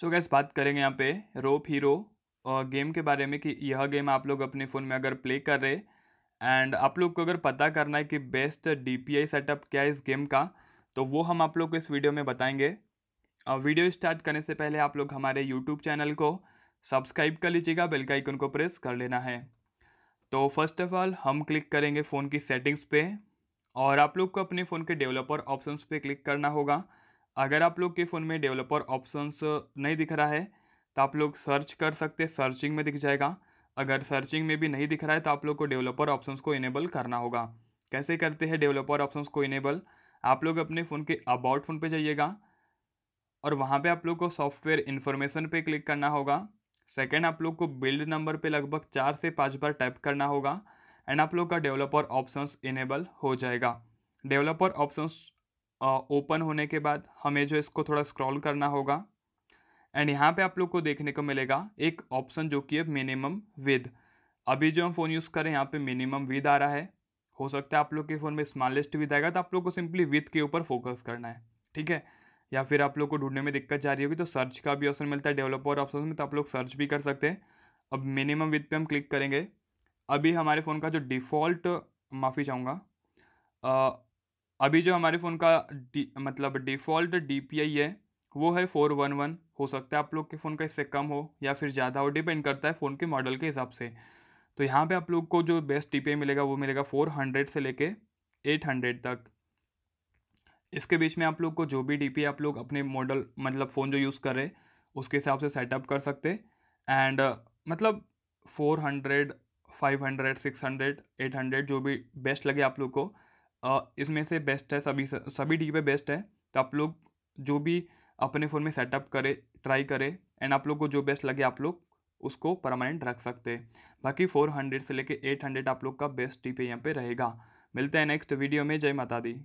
सो so gas बात करेंगे यहाँ पे रोप हीरो गेम के बारे में कि यह गेम आप लोग अपने फ़ोन में अगर प्ले कर रहे एंड आप लोग को अगर पता करना है कि बेस्ट डी सेटअप क्या है इस गेम का तो वो हम आप लोग को इस वीडियो में बताएंगे और वीडियो स्टार्ट करने से पहले आप लोग हमारे यूट्यूब चैनल को सब्सक्राइब कर लीजिएगा बेल का आइकन को प्रेस कर लेना है तो फर्स्ट ऑफ ऑल हम क्लिक करेंगे फ़ोन की सेटिंग्स पे और आप लोग को अपने फ़ोन के डेवलपर ऑप्शंस पे क्लिक करना होगा अगर आप लोग के फ़ोन में डेवलपर ऑप्शंस नहीं दिख रहा है तो आप लोग सर्च कर सकते सर्चिंग में दिख जाएगा अगर सर्चिंग में भी नहीं दिख रहा है तो आप लोग को डेवलपर ऑप्शंस को इनेबल करना होगा कैसे करते हैं डेवलपर ऑप्शंस को इनेबल आप लोग अपने फ़ोन के अबाउट फ़ोन पे जाइएगा और वहाँ पे आप लोग को सॉफ्टवेयर इन्फॉर्मेशन पे क्लिक करना होगा सेकंड आप लोग को बिल्ड नंबर पे लगभग चार से पाँच बार टाइप करना होगा एंड आप लोग का डेवलपर ऑप्शंस इनेबल हो जाएगा डेवलपर ऑप्शंस ओपन होने के बाद हमें जो इसको थोड़ा स्क्रॉल करना होगा एंड यहाँ पे आप लोग को देखने को मिलेगा एक ऑप्शन जो कि है मिनिमम विद अभी जो हम फ़ोन यूज़ करें यहाँ पे मिनिमम विद आ रहा है हो सकता है आप लोग के फ़ोन में स्मॉलेस्ट विद आएगा तो आप लोग को सिंपली विद के ऊपर फोकस करना है ठीक है या फिर आप लोग को ढूंढने में दिक्कत जा रही होगी तो सर्च का भी ऑप्शन मिलता है डेवलपर ऑप्शन में तो आप लोग सर्च भी कर सकते हैं अब मिनिमम विद पर हम क्लिक करेंगे अभी हमारे फ़ोन का जो डिफ़ॉल्ट माफ़ी चाहूँगा अभी जो हमारे फ़ोन का डी मतलब डिफ़ॉल्ट डी पी आई है वो है फोर वन वन हो सकता है आप लोग के फ़ोन का इससे कम हो या फिर ज़्यादा हो डिपेंड करता है फ़ोन के मॉडल के हिसाब से तो यहाँ पे आप लोग को जो बेस्ट आई मिलेगा वो मिलेगा फोर हंड्रेड से लेके एट हंड्रेड तक इसके बीच में आप लोग को जो भी डी आप लोग अपने मॉडल मतलब फ़ोन जो यूज़ कर रहे उसके हिसाब से सेटअप कर सकते एंड मतलब four hundred five hundred six hundred eight hundred जो भी बेस्ट लगे आप लोग को इसमें से बेस्ट है सभी सभी डी बेस्ट है तो आप लोग जो भी अपने फ़ोन में सेटअप करें ट्राई करें एंड आप लोग को जो बेस्ट लगे आप लोग उसको परमानेंट रख सकते हैं बाकी फोर हंड्रेड से लेके एट हंड्रेड आप लोग का बेस्ट टी पे यहाँ पे रहेगा मिलते हैं नेक्स्ट वीडियो में जय माता दी